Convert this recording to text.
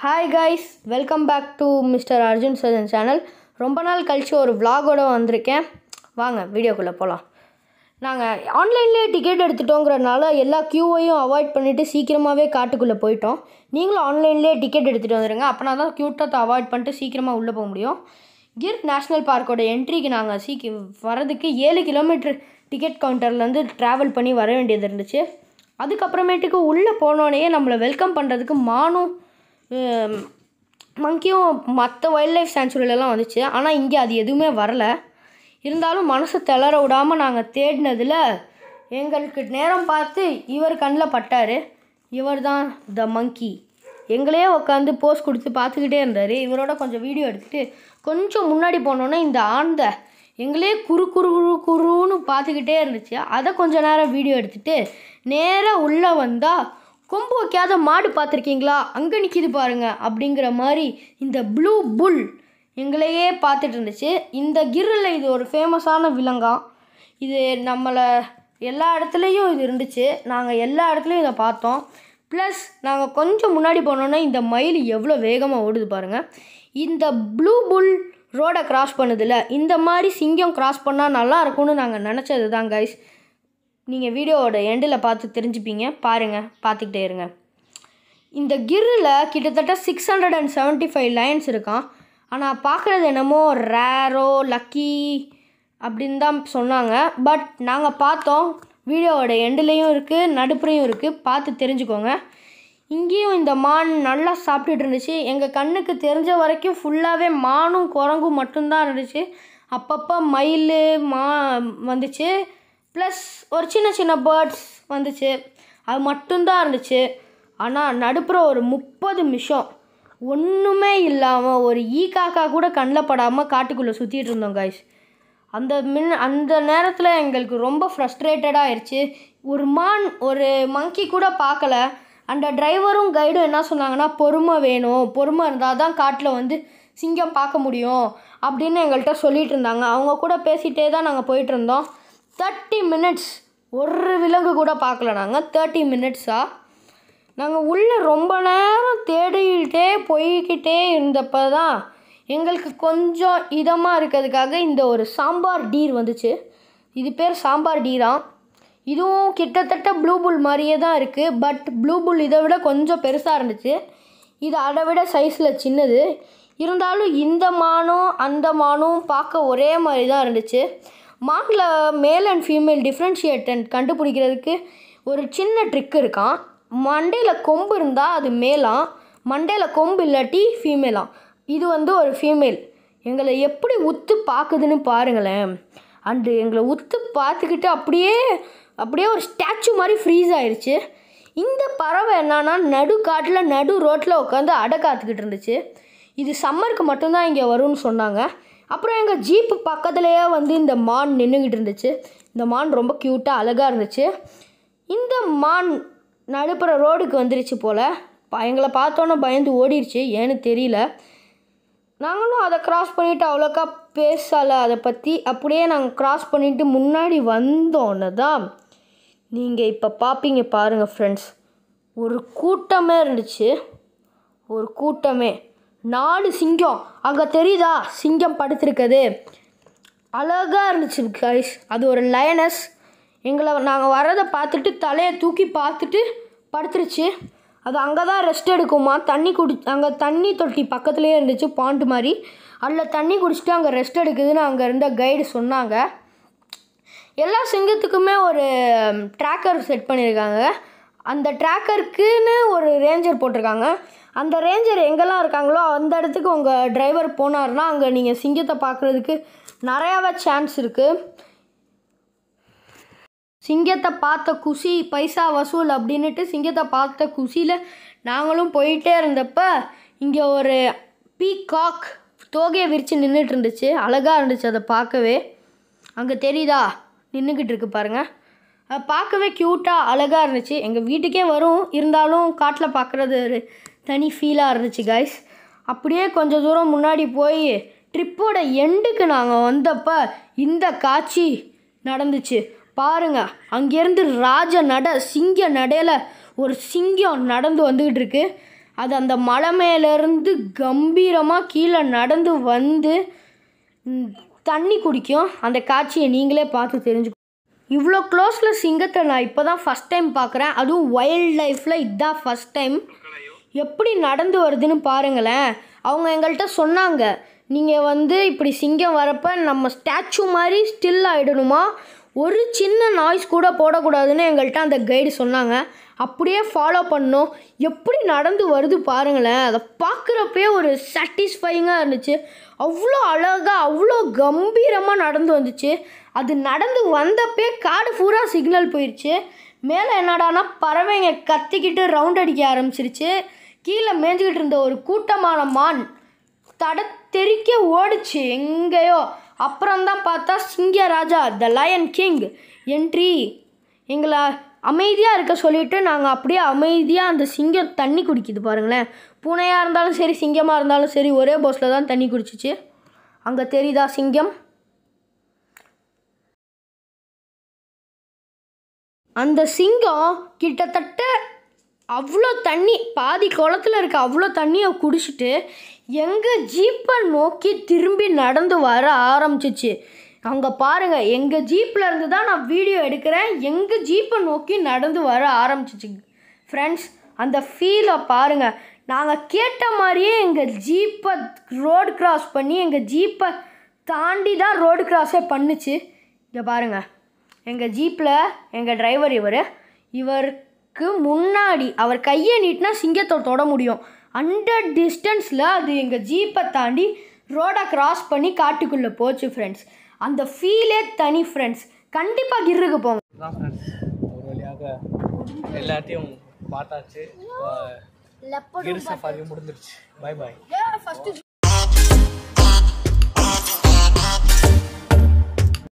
hi guys welcome back to Mr Arjun Sajan channel ரொம்ப நாள் கழித்து ஒரு விலாகோட வந்திருக்கேன் வாங்க வீடியோக்குள்ளே போகலாம் நாங்கள் ஆன்லைன்லேயே டிக்கெட் எடுத்துட்டோங்கிறனால எல்லா க்யூவையும் அவாய்ட் பண்ணிவிட்டு சீக்கிரமாகவே காட்டுக்குள்ளே போயிட்டோம் நீங்களும் ஆன்லைன்லேயே டிக்கெட் எடுத்துகிட்டு வந்துடுங்க அப்போனா தான் க்யூட்டத்தை அவாய்ட் பண்ணிட்டு சீக்கிரமாக உள்ளே போக முடியும் கிர் நேஷ்னல் பார்க்கோட என்ட்ரிக்கு நாங்கள் சீக்கி வரதுக்கு ஏழு கிலோமீட்டர் டிக்கெட் கவுண்டர்லேருந்து ட்ராவல் பண்ணி வர வேண்டியது இருந்துச்சு அதுக்கப்புறமேட்டுக்கு உள்ளே போனோடனே நம்மளை வெல்கம் பண்ணுறதுக்கு மானும் மங்கியும் மற்ற வைல்ட் லைஃப் சேன்ச்சுரியிலலாம் வந்துச்சு ஆனால் இங்கே அது எதுவுமே வரலை இருந்தாலும் மனசு திளற விடாமல் நாங்கள் தேடினதில் எங்களுக்கு நேரம் பார்த்து இவர் கண்ணில் பட்டார் இவர் தான் த மங்கி எங்களையே உட்காந்து போஸ் கொடுத்து பார்த்துக்கிட்டே இருந்தார் இவரோட கொஞ்சம் வீடியோ எடுத்துகிட்டு கொஞ்சம் முன்னாடி போனோன்னே இந்த ஆழ்ந்த எங்களே குறு குறு குறு குருன்னு பார்த்துக்கிட்டே இருந்துச்சு அதை கொஞ்சம் நேரம் வீடியோ எடுத்துகிட்டு நேராக உள்ளே வந்தால் கொம்பு வைக்காத மாடு பார்த்துருக்கீங்களா அங்கே நிற்கிது பாருங்க அப்படிங்கிற மாதிரி இந்த ப்ளூ புல் எங்களையே பார்த்துட்டு இருந்துச்சு இந்த கிரில் இது ஒரு ஃபேமஸான விலங்காம் இது நம்மளை எல்லா இடத்துலையும் இது இருந்துச்சு நாங்கள் எல்லா இடத்துலையும் இதை பார்த்தோம் ப்ளஸ் நாங்கள் கொஞ்சம் முன்னாடி போனோன்னா இந்த மயில் எவ்வளோ வேகமாக ஓடுது பாருங்கள் இந்த ப்ளூ புல் ரோடை க்ராஸ் பண்ணுதில்ல இந்த மாதிரி சிங்கம் க்ராஸ் பண்ணால் நல்லா இருக்கும்னு நாங்கள் நினச்சது தான் கைஸ் நீங்கள் வீடியோவோட எண்டில் பார்த்து தெரிஞ்சுப்பீங்க பாருங்கள் பார்த்துக்கிட்டே இருங்க இந்த கிரில் கிட்டத்தட்ட six hundred and seventy five lines இருக்கான் ஆனால் பார்க்குறது என்னமோ ரேரோ லக்கி அப்படின்னு தான் சொன்னாங்க பட் நாங்கள் பார்த்தோம் வீடியோவோட எண்டுலேயும் இருக்குது நடுப்புறையும் இருக்குது பார்த்து தெரிஞ்சுக்கோங்க இங்கேயும் இந்த மான் நல்லா சாப்பிட்டுட்டு இருந்துச்சு எங்கள் கண்ணுக்கு தெரிஞ்ச வரைக்கும் ஃபுல்லாகவே மானும் குரங்கும் மட்டும்தான் இருந்துச்சு அப்பப்போ மயில் மா வந்துச்சு ப்ளஸ் ஒரு சின்ன சின்ன பேர்ட்ஸ் வந்துச்சு அது மட்டும்தான் இருந்துச்சு ஆனால் நடுப்புற ஒரு முப்பது நிமிஷம் ஒன்றுமே இல்லாமல் ஒரு ஈ காக்கா கூட கண்ணில் படாமல் காட்டுக்குள்ளே சுற்றிட்டு இருந்தோம் காய்ஸ் அந்த மின் அந்த நேரத்தில் எங்களுக்கு ரொம்ப ஃப்ரஸ்ட்ரேட்டடாக ஆயிடுச்சு ஒரு மான் ஒரு மங்கி கூட பார்க்கல அந்த டிரைவரும் கைடும் என்ன சொன்னாங்கன்னா பொறுமை வேணும் பொறுமை இருந்தால் தான் காட்டில் வந்து சிங்கம் பார்க்க முடியும் அப்படின்னு எங்கள்கிட்ட சொல்லிகிட்டு இருந்தாங்க அவங்க கூட பேசிகிட்டே தான் நாங்கள் போயிட்டுருந்தோம் தேர்ட்டி மினிட்ஸ் ஒரு விலங்கு கூட பார்க்கல நாங்கள் தேர்ட்டி மினிட்ஸாக நாங்கள் உள்ளே ரொம்ப நேரம் தேடிக்கிட்டே போய்கிட்டே இருந்தப்போ தான் எங்களுக்கு கொஞ்சம் இதமாக இருக்கிறதுக்காக இந்த ஒரு சாம்பார் டீர் வந்துச்சு இது பேர் சாம்பார் டீராம் இதுவும் கிட்டத்தட்ட ப்ளூ புல் மாதிரியே தான் இருக்குது பட் ப்ளூ புல் இதை விட கொஞ்சம் பெருசாக இருந்துச்சு இது அதை விட சைஸில் சின்னது இருந்தாலும் இந்த மானும் அந்த மானும் பார்க்க ஒரே மாதிரி தான் இருந்துச்சு மார்க்கில் மேல் அண்ட் ஃபீமேல் டிஃப்ரென்ஷியேட்டன் கண்டுபிடிக்கிறதுக்கு ஒரு சின்ன ட்ரிக் இருக்கான் மண்டையில் கொம்பு இருந்தால் அது மேலாம் மண்டையில் கொம்பு இல்லாட்டி ஃபீமேலாம் இது வந்து ஒரு ஃபீமேல் எங்களை எப்படி உத்து பார்க்குதுன்னு பாருங்களேன் அண்டு எங்களை உத்து பார்த்துக்கிட்டு அப்படியே அப்படியே ஒரு ஸ்டாச்சு மாதிரி ஃப்ரீஸ் ஆயிடுச்சு இந்த பறவை என்னன்னா நடு காட்டில் நடு ரோட்டில் உட்காந்து அடை காத்துக்கிட்டு இருந்துச்சு இது சம்மருக்கு மட்டும்தான் இங்கே வரும்னு சொன்னாங்க அப்புறம் எங்கள் ஜீப்பு பக்கத்துலேயே வந்து இந்த மான் நின்றுக்கிட்டு இருந்துச்சு இந்த மான் ரொம்ப க்யூட்டாக அழகாக இருந்துச்சு இந்த மான் நடுப்புற ரோடுக்கு வந்துருச்சு போல் எங்களை பார்த்தோன்னே பயந்து ஓடிடுச்சு ஏன்னு தெரியல நாங்களும் அதை க்ராஸ் பண்ணிவிட்டு அவ்வளோக்கா பேசலை அதை பற்றி அப்படியே நாங்கள் க்ராஸ் பண்ணிவிட்டு முன்னாடி வந்தோன்னு தான் நீங்கள் இப்போ பார்ப்பீங்க பாருங்கள் ஃப்ரெண்ட்ஸ் ஒரு கூட்டமே இருந்துச்சு ஒரு கூட்டமே நாலு சிங்கம் அங்கே தெரியுதா சிங்கம் படுத்திருக்குது அழகாக இருந்துச்சு கைஸ் அது ஒரு லயனஸ் எங்களை நாங்கள் வர்றதை பார்த்துட்டு தலையை தூக்கி பார்த்துட்டு படுத்துருச்சு அது அங்கே தான் ரெஸ்ட் எடுக்குமா தண்ணி குடி அங்கே தண்ணி தொட்டி பக்கத்துலேயே இருந்துச்சு பாண்டு மாதிரி அதில் தண்ணி குடிச்சிட்டு அங்கே ரெஸ்ட் எடுக்குதுன்னு அங்கே இருந்த கைடு சொன்னாங்க எல்லா சிங்கத்துக்குமே ஒரு ட்ராக்கர் செட் பண்ணியிருக்காங்க அந்த ட்ராக்கருக்குன்னு ஒரு ரேஞ்சர் போட்டிருக்காங்க அந்த ரேஞ்சர் எங்கெல்லாம் இருக்காங்களோ அந்த இடத்துக்கு உங்கள் டிரைவர் போனார்னா அங்கே நீங்கள் சிங்கத்தை பார்க்குறதுக்கு நிறையாவே சான்ஸ் இருக்குது சிங்கத்தை பார்த்த குசி பைசா வசூல் அப்படின்ட்டு சிங்கத்தை பார்த்த குசியில் நாங்களும் போயிட்டே இருந்தப்ப இங்கே ஒரு காக் தோகையை விரித்து நின்றுட்டு இருந்துச்சு அழகாக இருந்துச்சு அதை பார்க்கவே அங்கே தெரியுதா நின்றுக்கிட்டு இருக்கு பாருங்கள் பார்க்கவே க்யூட்டாக அழகாக இருந்துச்சு எங்கள் வீட்டுக்கே வரும் இருந்தாலும் காட்டில் பார்க்குறது ஒரு தனி ஃபீலாக இருந்துச்சு கைஸ் அப்படியே கொஞ்சம் தூரம் முன்னாடி போய் ட்ரிப்போட எண்டுக்கு நாங்கள் வந்தப்போ இந்த காட்சி நடந்துச்சு பாருங்கள் அங்கேருந்து ராஜ நட சிங்க நடையில் ஒரு சிங்கம் நடந்து வந்துக்கிட்டு இருக்கு அது அந்த மலை மேலேருந்து கம்பீரமாக கீழே நடந்து வந்து தண்ணி குடிக்கும் அந்த காட்சியை நீங்களே பார்த்து தெரிஞ்சு இவ்வளோ க்ளோஸில் சிங்கத்தை நான் இப்போ தான் ஃபஸ்ட் டைம் பார்க்குறேன் அதுவும் வைல்ட் லைஃப்பில் இதுதான் ஃபஸ்ட் டைம் எப்படி நடந்து வருதுன்னு பாருங்களேன் அவங்க எங்கள்கிட்ட சொன்னாங்க நீங்கள் வந்து இப்படி சிங்கம் வரப்போ நம்ம ஸ்டாச்சு மாதிரி ஸ்டில் ஆகிடணுமா ஒரு சின்ன நாய்ஸ் கூட போடக்கூடாதுன்னு எங்கள்கிட்ட அந்த கைடு சொன்னாங்க அப்படியே ஃபாலோ பண்ணோம் எப்படி நடந்து வருது பாருங்களேன் அதை பார்க்குறப்பே ஒரு சாட்டிஸ்ஃபைங்காக இருந்துச்சு அவ்வளோ அழகாக அவ்வளோ கம்பீரமாக நடந்து வந்துச்சு அது நடந்து வந்தப்பே காடு பூரா சிக்னல் போயிடுச்சு மேலே என்னடானா பறவைங்க கத்திக்கிட்டு ரவுண்ட் அடிக்க ஆரம்பிச்சிருச்சு கீழே மேய்ஞ்சிக்கிட்டு இருந்த ஒரு கூட்டமான மான் தட தெறிக்க ஓடிச்சு எங்கேயோ அப்புறம்தான் பார்த்தா சிங்கிய Raja the lion king entry எங்களை அமைதியாக இருக்க சொல்லிவிட்டு நாங்கள் அப்படியே அமைதியாக அந்த சிங்கம் தண்ணி குடிக்குது பாருங்களேன் பூனையாக இருந்தாலும் சரி சிங்கமாக இருந்தாலும் சரி ஒரே போஸில் தான் தண்ணி குடிச்சிச்சு அங்கே தெரியுதா சிங்கம் அந்த சிங்கம் கிட்டத்தட்ட அவ்வளோ தண்ணி பாதி குளத்தில் இருக்க அவ்வளோ தண்ணியை குடிச்சிட்டு எங்கள் ஜீப்பை நோக்கி திரும்பி நடந்து வர ஆரம்பிச்சிச்சு அங்கே பாருங்கள் எங்கள் ஜீப்பில் இருந்து தான் நான் வீடியோ எடுக்கிறேன் எங்கள் ஜீப்பை நோக்கி நடந்து வர ஆரம்பிச்சிச்சு ஃப்ரெண்ட்ஸ் அந்த ஃபீலை பாருங்கள் நாங்கள் கேட்ட மாதிரியே எங்கள் ஜீப்பை ரோடு கிராஸ் பண்ணி எங்கள் ஜீப்பை தாண்டி தான் ரோடு கிராஸே பண்ணுச்சு இங்கே பாருங்கள் எங்கள் ஜீப்பில் எங்கள் டிரைவர் இவர் இவர் க்கு முன்னாடி அவர் கையை நீட்டினா சிங்கத்தை தொட முடியும் ஹண்ட்ரட் டிஸ்டன்ஸில் அது எங்கள் ஜீப்பை தாண்டி ரோடை க்ராஸ் பண்ணி காட்டுக்குள்ளே போச்சு ஃப்ரெண்ட்ஸ் அந்த ஃபீலே தனி ஃப்ரெண்ட்ஸ் கண்டிப்பாக கிருக்கு போங்க ஒரு வழியாக எல்லாத்தையும் பார்த்தாச்சு முடிஞ்சிருச்சு பாய் பாய்